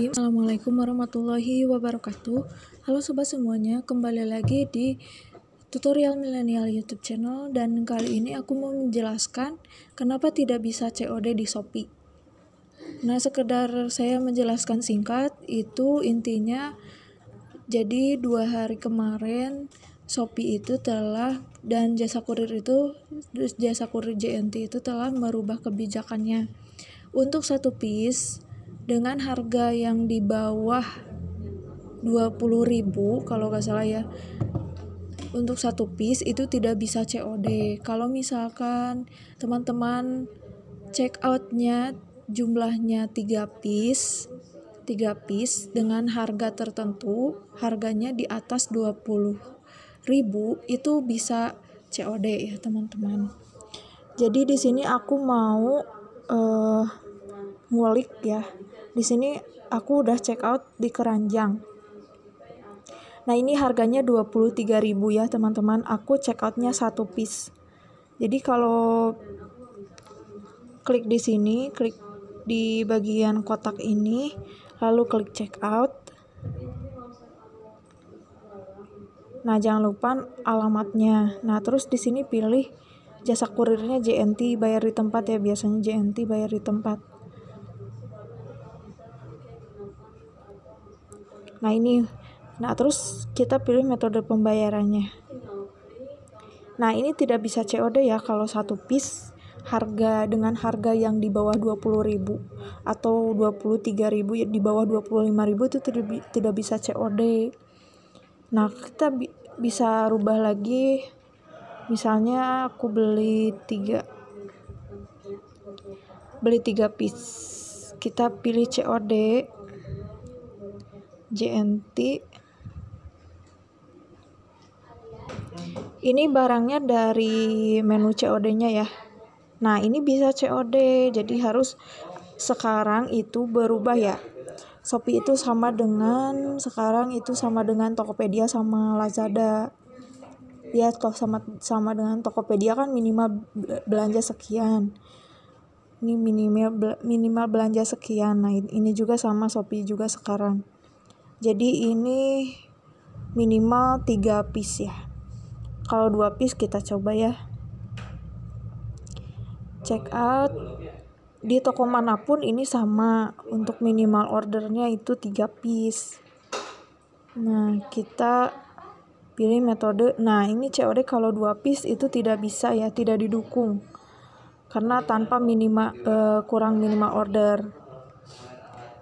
Assalamualaikum warahmatullahi wabarakatuh Halo sobat semuanya, kembali lagi di tutorial milenial youtube channel dan kali ini aku mau menjelaskan kenapa tidak bisa COD di Shopee Nah sekedar saya menjelaskan singkat, itu intinya jadi dua hari kemarin Shopee itu telah dan jasa kurir itu jasa kurir JNT itu telah merubah kebijakannya untuk satu piece dengan harga yang di bawah 20.000 kalau nggak salah ya untuk satu piece itu tidak bisa COD kalau misalkan teman-teman check outnya jumlahnya 3 piece 3 piece dengan harga tertentu harganya di atas 20.000 itu bisa COD ya teman-teman jadi di sini aku mau uh, ngulik ya. Di sini aku udah check out di Keranjang. Nah, ini harganya 23.000 ya, teman-teman. Aku check outnya satu piece. Jadi kalau klik di sini, klik di bagian kotak ini, lalu klik check out. Nah, jangan lupa alamatnya. Nah, terus di sini pilih jasa kurirnya JNT bayar di tempat ya, biasanya JNT bayar di tempat. nah ini nah terus kita pilih metode pembayarannya nah ini tidak bisa COD ya kalau satu piece harga dengan harga yang di bawah 20.000 atau 23.000 di bawah 25.000 itu tidak, tidak bisa COD nah kita bi bisa rubah lagi misalnya aku beli tiga beli tiga piece kita pilih COD JNT ini barangnya dari menu COD-nya ya nah ini bisa COD jadi harus sekarang itu berubah ya Shopee itu sama dengan sekarang itu sama dengan Tokopedia sama Lazada ya toh sama sama dengan Tokopedia kan minimal belanja sekian ini minimal minimal belanja sekian nah ini juga sama Shopee juga sekarang jadi ini minimal 3 piece ya kalau 2 piece kita coba ya check out di toko manapun ini sama untuk minimal ordernya itu 3 piece nah kita pilih metode nah ini COD kalau 2 piece itu tidak bisa ya tidak didukung karena tanpa minima uh, kurang minimal order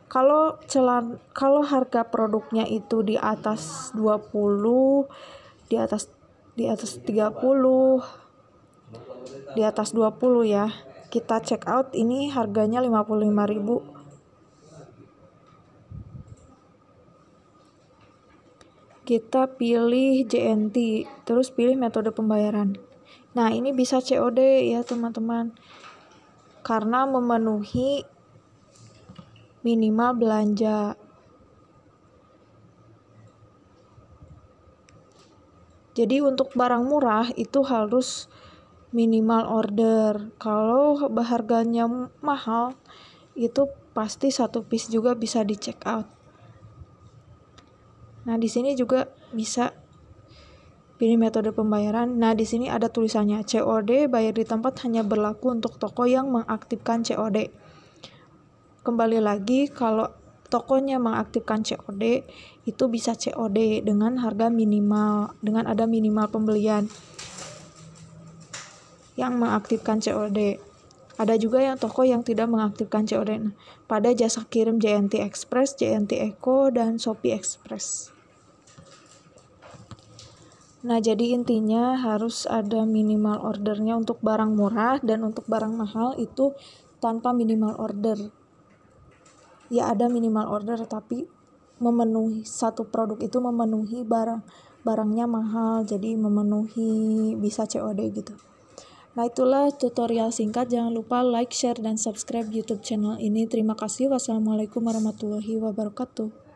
kalau celan kalau harga produknya itu di atas 20, di atas di atas 30, di atas 20 ya. Kita check out ini harganya 55.000. kita pilih JNT, terus pilih metode pembayaran. Nah, ini bisa COD ya, teman-teman. Karena memenuhi minimal belanja. Jadi untuk barang murah itu harus minimal order. Kalau harganya mahal itu pasti satu piece juga bisa di check out. Nah, di sini juga bisa pilih metode pembayaran. Nah, di sini ada tulisannya COD bayar di tempat hanya berlaku untuk toko yang mengaktifkan COD. Kembali lagi, kalau tokonya mengaktifkan COD, itu bisa COD dengan harga minimal, dengan ada minimal pembelian yang mengaktifkan COD. Ada juga yang toko yang tidak mengaktifkan COD nah, pada jasa kirim JNT Express, JNT Eco, dan Shopee Express. Nah, jadi intinya harus ada minimal ordernya untuk barang murah dan untuk barang mahal itu tanpa minimal order ya ada minimal order tapi memenuhi satu produk itu memenuhi barang barangnya mahal jadi memenuhi bisa COD gitu Nah itulah tutorial singkat jangan lupa like share dan subscribe youtube channel ini terima kasih wassalamualaikum warahmatullahi wabarakatuh